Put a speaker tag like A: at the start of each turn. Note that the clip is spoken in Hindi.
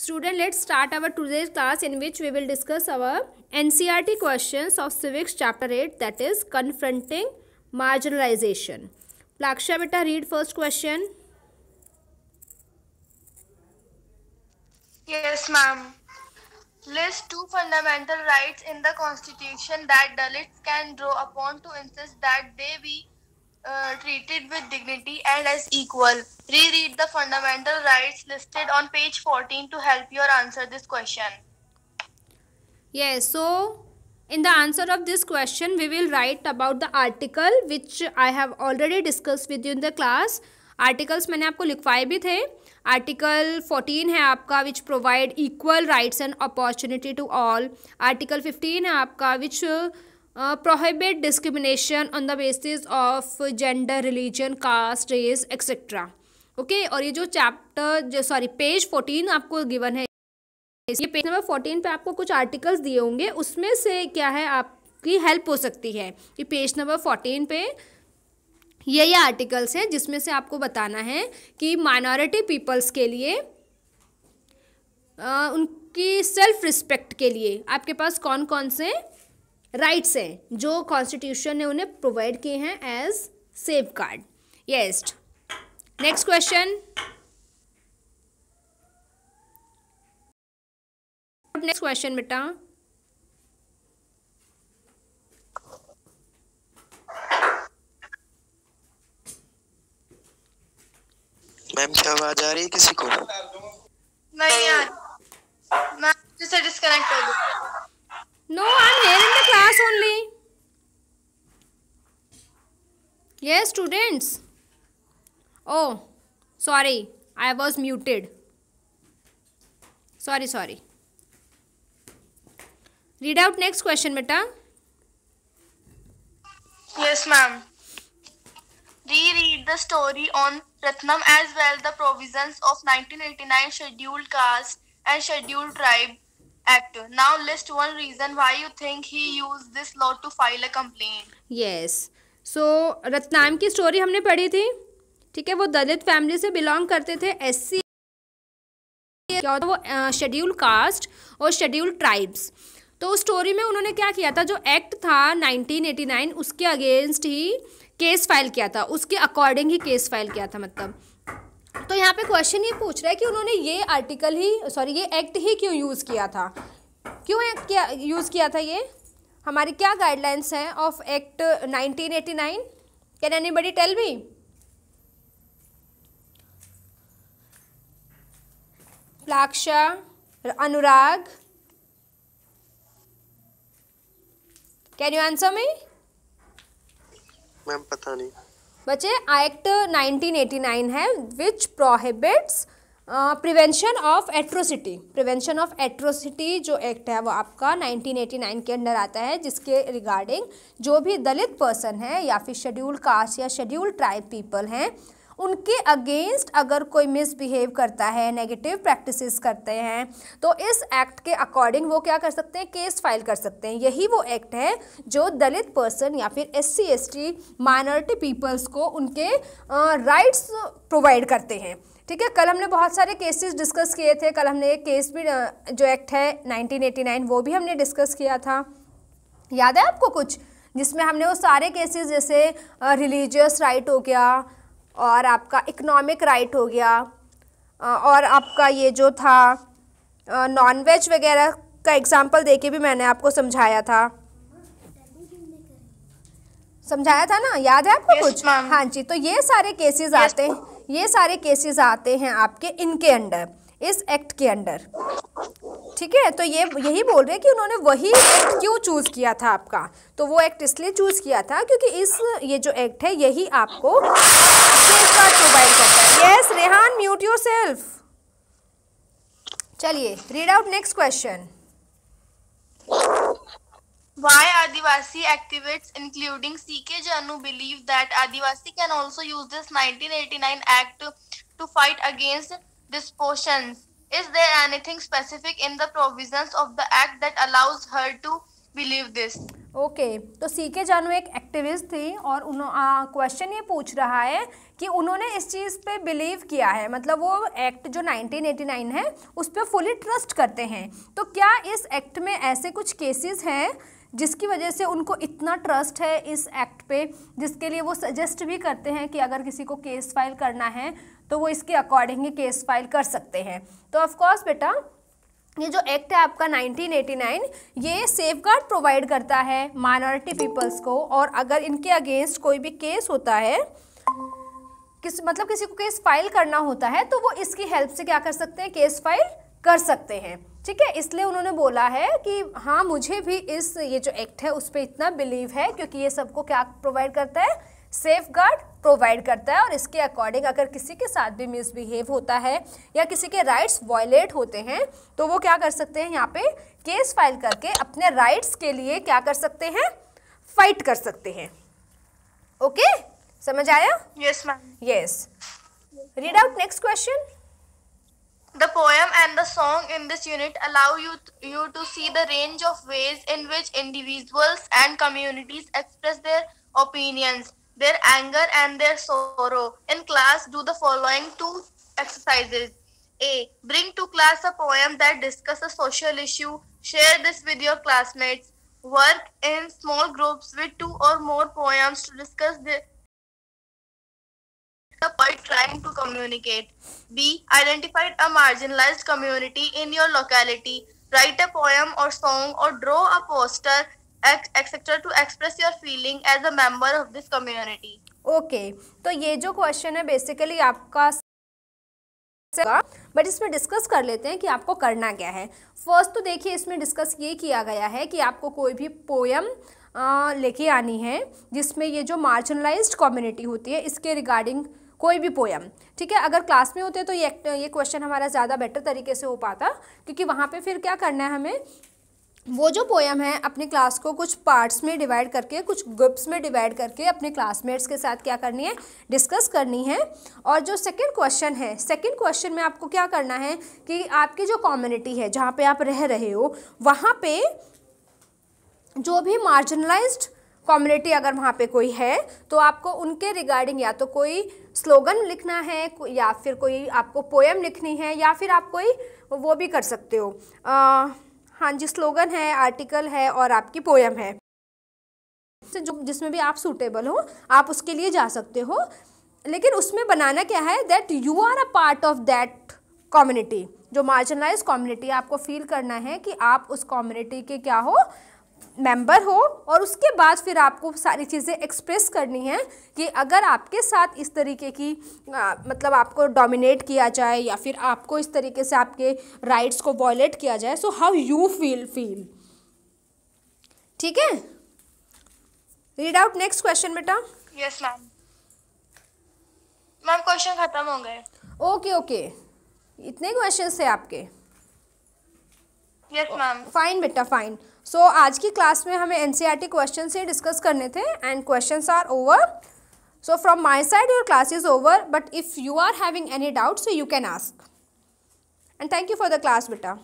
A: Student, let's start our today's class in which we will discuss our NCRT questions of Civics Chapter 8 that is Confronting Marginalization. Plaksha beta read first question.
B: Yes ma'am. List two fundamental rights in the constitution that Dalits can draw upon to insist that they be uh, treated with dignity and as equal. Reread the fundamental rights listed on page 14 to help your answer this question.
A: Yes, so in the answer of this question, we will write about the article which I have already discussed with you in the class. Articles मैंने आपको लिखवाए भी थे आर्टिकल 14 है आपका which provide equal rights and opportunity to all article 15 है आपका which prohibit uh, prohibit discrimination on the basis of gender religion caste race etc okay okay, और ये जो चैप्टर जो सॉरी पेज फोर्टीन आपको गिवन है ये पेज नंबर फोर्टीन पे आपको कुछ आर्टिकल्स दिए होंगे उसमें से क्या है आपकी हेल्प हो सकती है ये पेज नंबर फोर्टीन पे ये ये आर्टिकल्स हैं जिसमें से आपको बताना है कि माइनॉरिटी पीपल्स के लिए आ, uh, उनकी सेल्फ रिस्पेक्ट के लिए आपके पास कौन कौन से राइट्स हैं जो कॉन्स्टिट्यूशन ने उन्हें प्रोवाइड किए हैं as safeguard yes next question next question बेटा मैम क्या आवाज आ रही है किसी को
B: नहीं यार मैं डिस्कनेक्ट कर दूँ No, I'm here in the class only. Yes,
A: students. Oh, sorry. I was muted. Sorry, sorry. Read out next question, beta.
B: Yes, ma'am. Reread the story on Ratnam as well the provisions of 1989 scheduled caste and scheduled tribe Act. Now list one reason why you think he used this law to file a complaint.
A: Yes. So ratnam ki story humne padhi thi theek hai wo dalit family se belong karte the sc सी क्या होता वो शेड्यूल कास्ट और शेड्यूल ट्राइब्स तो उस स्टोरी में उन्होंने क्या किया था जो एक्ट था 1989 उसके अगेंस्ट ही केस फाइल किया था उसके अकॉर्डिंग ही केस फाइल किया था मतलब तो यहाँ पे क्वेश्चन ये पूछ रहा है कि उन्होंने ये आर्टिकल ही सॉरी ये एक्ट ही क्यों यूज़ किया था क्यों एक्ट किया यूज़ किया था ये हमारी क्या गाइडलाइंस हैं of act 1989 can body tell me Plaksha Anurag can you answer me
B: ma'am पता नहीं
A: बच्चे एक्ट 1989 है which prohibits prevention of atrocity prevention of atrocity जो एक्ट है वो आपका 1989 के अंडर आता है जिसके रिगार्डिंग जो भी दलित पर्सन है या फिर शेड्यूल कास्ट या शेड्यूल ट्राइब पीपल हैं उनके अगेंस्ट अगर कोई मिसबिहेव करता है नेगेटिव प्रैक्टिसेस करते हैं तो इस एक्ट के अकॉर्डिंग वो क्या कर सकते हैं केस फाइल कर सकते हैं यही वो एक्ट है जो दलित पर्सन या फिर एस सी माइनॉरिटी पीपल्स को उनके राइट्स प्रोवाइड करते हैं ठीक है कल हमने बहुत सारे केसेस डिस्कस किए थे कल हमने एक केस भी जो एक्ट है 1989 वो भी हमने डिस्कस किया था याद है आपको कुछ जिसमें हमने वो सारे केसेस जैसे रिलीजियस राइट हो गया और आपका इकनॉमिक राइट हो गया और आपका ये जो था नॉन वेज वगैरह का एग्ज़ाम्पल देके भी मैंने आपको समझाया था समझाया था ना याद है आपको yes, कुछ हाँ जी तो ये सारे केसेस yes, आते हैं ये सारे केसेस आते हैं आपके इनके अंडर इस एक्ट के अंडर ठीक है तो ये यही बोल रहे हैं कि उन्होंने वही एक्ट क्यों चूज़ किया था आपका तो वो एक्ट इसलिए चूज़ किया था क्योंकि इस ये जो एक्ट है यही आपको yes Rehan mute yourself चलिए read out next question
B: Why Adivasi activists, including C.K. Janu, believe that Adivasi can also use this 1989 Act to, fight against dispossessions? Is there anything specific in the provisions of the Act that allows her to
A: believe this? Okay तो सी के जानू एक एक्टिविस्ट थी और क्वेश्चन ये पूछ रहा है कि उन्होंने इस चीज़ पे बिलीव किया है मतलब वो एक्ट जो 1989 है उस पर फुली ट्रस्ट करते हैं तो क्या इस एक्ट में ऐसे कुछ केसेस हैं जिसकी वजह से उनको इतना ट्रस्ट है इस एक्ट पे जिसके लिए वो सजेस्ट भी करते हैं कि अगर किसी को केस फाइल करना है तो वो इसके अकॉर्डिंगली केस फाइल कर सकते हैं तो ऑफ़कोर्स बेटा ये जो एक्ट है आपका 1989 ये सेफ गार्ड प्रोवाइड करता है माइनॉरिटी पीपल्स को और अगर इनके अगेंस्ट कोई भी केस होता है किस मतलब किसी को केस फाइल करना होता है तो वो इसकी हेल्प से क्या कर सकते हैं केस फाइल कर सकते हैं ठीक है इसलिए उन्होंने बोला है कि हाँ मुझे भी इस ये जो एक्ट है उस पर इतना बिलीव है क्योंकि ये सबको क्या प्रोवाइड करता है सेफ गार्ड प्रोवाइड करता है और इसके अकॉर्डिंग अगर किसी के साथ भी मिसबिहेव होता है या किसी के राइट्स वॉयलेट होते हैं तो वो क्या कर सकते हैं यहाँ पे केस फाइल करके अपने राइट्स के लिए क्या कर सकते हैं फाइट कर सकते हैं ओके okay? समझ आया
B: yes ma'am yes read out next question the poem and the song in this unit allow you you to see the range of ways in which individuals and communities express their opinions their anger and their sorrow. In class, do the following two exercises. A. Bring to class a poem that discusses social issue. Share this with your classmates. Work in small groups with two or more poems to discuss the, the point trying to communicate. B. Identify a marginalized community in your locality. Write a poem or song or draw a poster etc to express your feeling as a member of this community okay
A: तो ये जो क्वेश्चन है बेसिकली आपका बट इसमें डिस्कस कर लेते हैं कि आपको करना क्या है फर्स्ट तो देखिए इसमें डिस्कस ये किया गया है कि आपको कोई भी पोयम लेके आनी है जिसमें ये जो मार्जिनलाइज्ड कम्युनिटी होती है इसके रिगार्डिंग कोई भी पोयम ठीक है अगर क्लास में होते तो ये ये क्वेश्चन हमारा ज़्यादा बेटर तरीके से हो पाता क्योंकि वहाँ पे फिर क्या करना है हमें वो जो पोएम है अपने क्लास को कुछ पार्ट्स में डिवाइड करके कुछ ग्रुप्स में डिवाइड करके अपने क्लासमेट्स के साथ क्या करनी है डिस्कस करनी है और जो सेकंड क्वेश्चन है सेकंड क्वेश्चन में आपको क्या करना है कि आपकी जो कम्युनिटी है जहाँ पे आप रह रहे हो वहाँ पे जो भी मार्जिनलाइज्ड कम्युनिटी अगर वहाँ पे कोई है तो आपको उनके रिगार्डिंग या तो कोई स्लोगन लिखना है या फिर कोई आपको पोएम लिखनी है या फिर आप कोई वो भी कर सकते हो आ, हाँ जी स्लोगन है आर्टिकल है और आपकी पोएम है तो जो जिसमें भी आप सूटेबल हो आप उसके लिए जा सकते हो लेकिन उसमें बनाना क्या है that you are a part of that community जो मार्जिनलाइज कम्युनिटी आपको फील करना है कि आप उस कम्युनिटी के क्या हो मेंबर हो और उसके बाद फिर आपको सारी चीज़ें एक्सप्रेस करनी है कि अगर आपके साथ इस तरीके की आ, मतलब आपको डोमिनेट किया जाए या फिर आपको इस तरीके से आपके राइट्स को वॉयलेट किया जाए so how you feel feel ठीक है रीड आउट नेक्स्ट क्वेश्चन बेटा यस मैम
B: मैम क्वेश्चन खत्म हो गए
A: ओके ओके इतने क्वेश्चन है आपके यस मैम फाइन बेटा फाइन सो आज की क्लास में हमें एन क्वेश्चन e से डिस्कस करने थे and question are over so from my side your class is over but if you are having any doubt so you can ask and thank you for the class बेटा